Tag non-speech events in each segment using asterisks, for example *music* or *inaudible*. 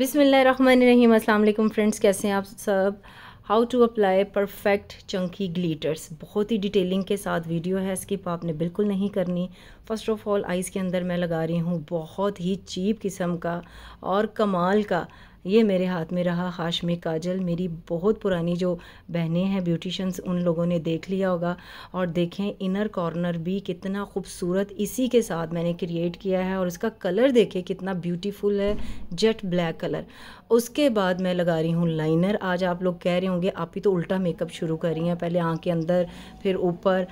बिसमीम अल्लाम फ्रेंड्स कैसे हैं आप सब how to apply perfect chunky glitters बहुत ही डिटेलिंग के साथ वीडियो है स्किप आपने बिल्कुल नहीं करनी फ़र्स्ट ऑफ ऑल आइज़ के अंदर मैं लगा रही हूँ बहुत ही चीप किस्म का और कमाल का ये मेरे हाथ में रहा हाश में काजल मेरी बहुत पुरानी जो बहनें हैं ब्यूटिशंस उन लोगों ने देख लिया होगा और देखें इनर कॉर्नर भी कितना खूबसूरत इसी के साथ मैंने क्रिएट किया है और इसका कलर देखें कितना ब्यूटीफुल है जेट ब्लैक कलर उसके बाद मैं लगा रही हूँ लाइनर आज आप लोग कह रहे होंगे आप ही तो उल्टा मेकअप शुरू कर रही हैं पहले आँख के अंदर फिर ऊपर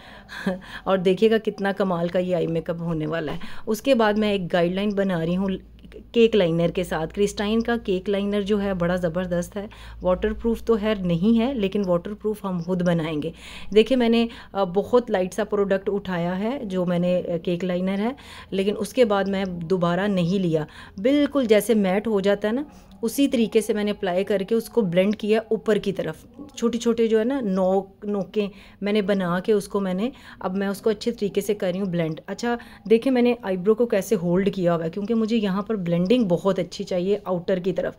*laughs* और देखिएगा कितना कमाल का ये आई मेकअप होने वाला है उसके बाद मैं एक गाइडलाइन बना रही हूँ केक लाइनर के साथ क्रिस्टाइन का केक लाइनर जो है बड़ा ज़बरदस्त है वाटर प्रूफ तो है नहीं है लेकिन वाटर प्रूफ हम खुद बनाएंगे देखिए मैंने बहुत लाइट सा प्रोडक्ट उठाया है जो मैंने केक लाइनर है लेकिन उसके बाद मैं दोबारा नहीं लिया बिल्कुल जैसे मैट हो जाता है ना उसी तरीके से मैंने अप्लाई करके उसको ब्लेंड किया ऊपर की तरफ छोटे छोटे जो है ना नोक नोके मैंने बना के उसको मैंने अब मैं उसको अच्छे तरीके से कर रही हूँ ब्लेंड अच्छा देखिए मैंने आईब्रो को कैसे होल्ड किया हुआ है क्योंकि मुझे यहाँ पर ब्लेंडिंग बहुत अच्छी चाहिए आउटर की तरफ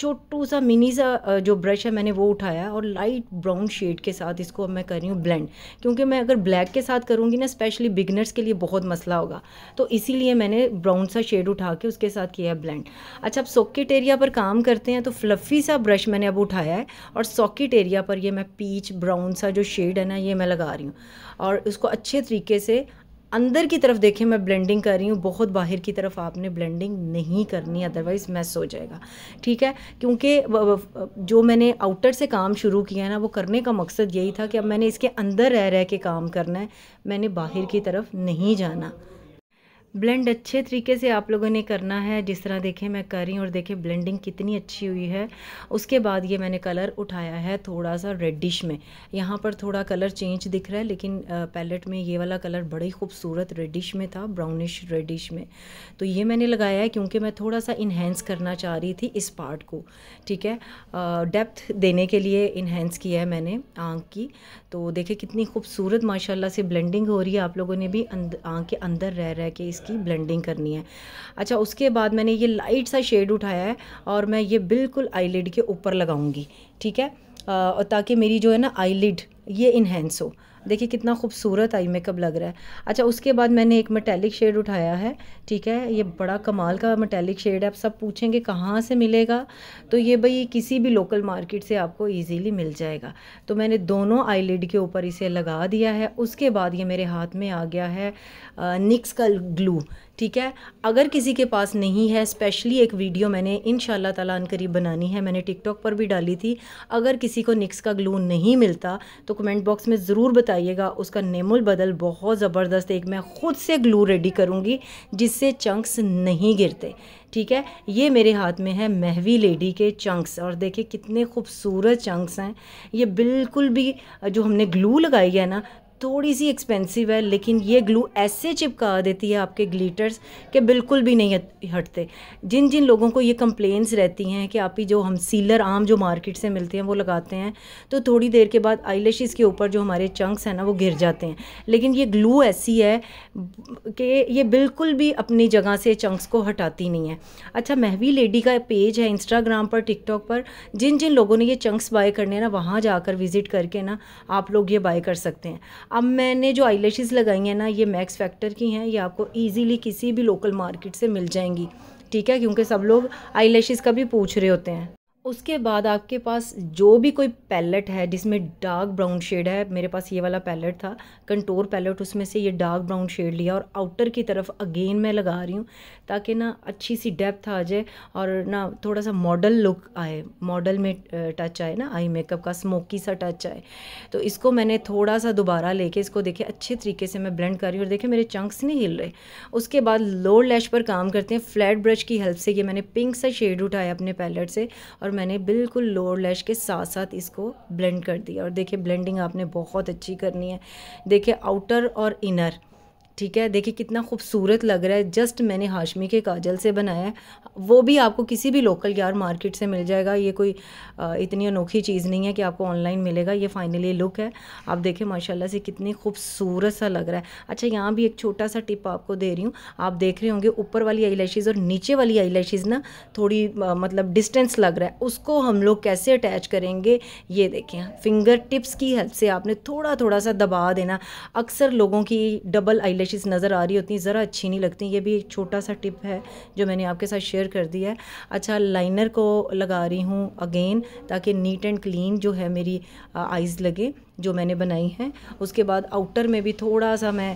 छोटू सा मिनी सा जो ब्रश है मैंने वो उठाया और लाइट ब्राउन शेड के साथ इसको अब मैं कर रही हूँ ब्लेंड क्योंकि मैं अगर ब्लैक के साथ करूँगी ना स्पेशली बिगनर्स के लिए बहुत मसला होगा तो इसीलिए मैंने ब्राउन सा शेड उठा के उसके साथ किया है ब्लेंड अच्छा अब सॉकेट एरिया पर काम करते हैं तो फ्लफ़ी सा ब्रश मैंने अब उठाया है और सॉकेट एरिया पर ये मैं पीच ब्राउन सा जो शेड है ना ये मैं लगा रही हूँ और उसको अच्छे तरीके से अंदर की तरफ देखें मैं ब्लेंडिंग कर रही हूँ बहुत बाहर की तरफ आपने ब्लेंडिंग नहीं करनी अदरवाइज़ मैस हो जाएगा ठीक है क्योंकि जो मैंने आउटर से काम शुरू किया है ना वो करने का मकसद यही था कि अब मैंने इसके अंदर रह रह के काम करना है मैंने बाहर की तरफ नहीं जाना ब्लेंड अच्छे तरीके से आप लोगों ने करना है जिस तरह देखें मैं कर रही हूँ और देखें ब्लेंडिंग कितनी अच्छी हुई है उसके बाद ये मैंने कलर उठाया है थोड़ा सा रेडिश में यहाँ पर थोड़ा कलर चेंज दिख रहा है लेकिन पैलेट में ये वाला कलर बड़े ही खूबसूरत रेडिश में था ब्राउनिश रेडिश में तो ये मैंने लगाया है क्योंकि मैं थोड़ा सा इन्हेंस करना चाह रही थी इस पार्ट को ठीक है डेप्थ देने के लिए इन्हेंस किया है मैंने आँख की तो देखें कितनी खूबसूरत माशाला से ब्लेंडिंग हो रही है आप लोगों ने भी आँख के अंदर रह रह के इस इसकी ब्लेंडिंग करनी है अच्छा उसके बाद मैंने ये लाइट सा शेड उठाया है और मैं ये बिल्कुल आईलिड के ऊपर लगाऊंगी ठीक है ताकि मेरी जो है ना आईलिड ये इन्हेंस हो देखिए कितना खूबसूरत आई मेकअप लग रहा है अच्छा उसके बाद मैंने एक मेटेलिक शेड उठाया है ठीक है ये बड़ा कमाल का मेटेलिक शेड है आप सब पूछेंगे कहाँ से मिलेगा तो ये भाई किसी भी लोकल मार्केट से आपको ईजीली मिल जाएगा तो मैंने दोनों आईलिड के ऊपर इसे लगा दिया है उसके बाद ये मेरे हाथ में आ गया है निक्स का ग्लू ठीक है अगर किसी के पास नहीं है स्पेशली एक वीडियो मैंने इन ताला करीब बनानी है मैंने टिकटॉक पर भी डाली थी अगर किसी को निक्स का ग्लू नहीं मिलता तो कमेंट बॉक्स में ज़रूर बताइएगा उसका नेमुल बदल बहुत ज़बरदस्त एक मैं ख़ुद से ग्लू रेडी करूँगी जिससे चंक्स नहीं गिरते ठीक है ये मेरे हाथ में है महवी लेडी के चंक्स और देखिए कितने खूबसूरत चंक्स हैं ये बिल्कुल भी जो हमने ग्लू लगाई है ना थोड़ी सी एक्सपेंसिव है लेकिन ये ग्लू ऐसे चिपका देती है आपके ग्लीटर्स के बिल्कुल भी नहीं हटते जिन जिन लोगों को ये कंप्लेंट्स रहती हैं कि आप ही जो हम सीलर आम जो मार्केट से मिलते हैं वो लगाते हैं तो थोड़ी देर के बाद आईलेशेस के ऊपर जो हमारे चंक्स हैं ना वो गिर जाते हैं लेकिन ये ग्लू ऐसी है कि ये बिल्कुल भी अपनी जगह से चंक्स को हटाती नहीं है अच्छा महवी लेडी का पेज है इंस्टाग्राम पर टिकटॉक पर जिन जिन लोगों ने ये चंक्स बाय करने हैं ना वहाँ जाकर विज़िट करके ना आप लोग ये बाय कर सकते हैं अब मैंने जो आई लगाई हैं ना ये मैक्स फैक्टर की हैं ये आपको ईजीली किसी भी लोकल मार्केट से मिल जाएंगी ठीक है क्योंकि सब लोग आई का भी पूछ रहे होते हैं उसके बाद आपके पास जो भी कोई पैलेट है जिसमें डार्क ब्राउन शेड है मेरे पास ये वाला पैलेट था कंटोर पैलेट उसमें से ये डार्क ब्राउन शेड लिया और आउटर की तरफ अगेन मैं लगा रही हूँ ताकि ना अच्छी सी डेप्थ आ जाए और ना थोड़ा सा मॉडल लुक आए मॉडल में टच आए ना आई मेकअप का स्मोकी सा टच आए तो इसको मैंने थोड़ा सा दोबारा लेके इसको देखे अच्छे तरीके से मैं ब्लेंड कर रही हूँ और देखे मेरे चंक्स नहीं हिल रहे उसके बाद लोअर लैश पर काम करते हैं फ्लैट ब्रश की हेल्प से ये मैंने पिंक सा शेड उठाया अपने पैलेट से और और मैंने बिल्कुल लोअर लैश के साथ साथ इसको ब्लेंड कर दिया और देखिए ब्लेंडिंग आपने बहुत अच्छी करनी है देखिए आउटर और इनर ठीक है देखिए कितना खूबसूरत लग रहा है जस्ट मैंने हाशमी के काजल से बनाया है वो भी आपको किसी भी लोकल यार मार्केट से मिल जाएगा ये कोई इतनी अनोखी चीज़ नहीं है कि आपको ऑनलाइन मिलेगा ये फाइनली लुक है आप देखें माशाल्लाह से कितनी खूबसूरत सा लग रहा है अच्छा यहाँ भी एक छोटा सा टिप आपको दे रही हूँ आप देख रहे होंगे ऊपर वाली आई और नीचे वाली आई ना थोड़ी मतलब डिस्टेंस लग रहा है उसको हम लोग कैसे अटैच करेंगे ये देखें फिंगर टिप्स की हेल्प से आपने थोड़ा थोड़ा सा दबा देना अक्सर लोगों की डबल आई आईलैशेस नज़र आ रही होती हैं ज़रा अच्छी नहीं लगती ये भी एक छोटा सा टिप है जो मैंने आपके साथ शेयर कर दिया है अच्छा लाइनर को लगा रही हूँ अगेन ताकि नीट एंड क्लीन जो है मेरी आइज़ लगे जो मैंने बनाई हैं उसके बाद आउटर में भी थोड़ा सा मैं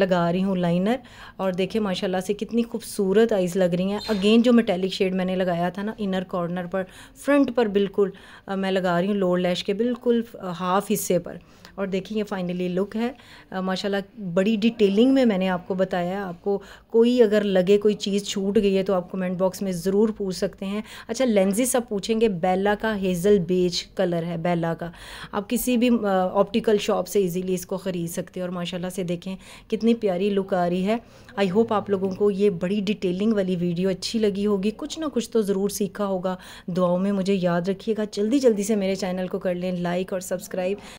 लगा रही हूँ लाइनर और देखिए माशाल्लाह से कितनी खूबसूरत आइज़ लग रही हैं अगेन जो मेटेलिक शेड मैंने लगाया था ना इनर कॉर्नर पर फ्रंट पर बिल्कुल मैं लगा रही हूँ लोअर लैश के बिल्कुल हाफ़ हिस्से पर और देखिए ये फाइनली लुक है माशाल्लाह बड़ी डिटेलिंग में मैंने आपको बताया आपको कोई अगर लगे कोई चीज़ छूट गई है तो आप कमेंट बॉक्स में ज़रूर पूछ सकते हैं अच्छा लेंजेस आप पूछेंगे बेला का हेज़ल बेज कलर है बेला का आप किसी भी ऑप्टिकल शॉप से इजीली इसको ख़रीद सकते हैं और माशाल्लाह से देखें कितनी प्यारी लुक आ रही है आई होप आप लोगों को ये बड़ी डिटेलिंग वाली वीडियो अच्छी लगी होगी कुछ ना कुछ तो ज़रूर सीखा होगा दुआओं में मुझे याद रखिएगा जल्दी जल्दी से मेरे चैनल को कर लें लाइक और सब्सक्राइब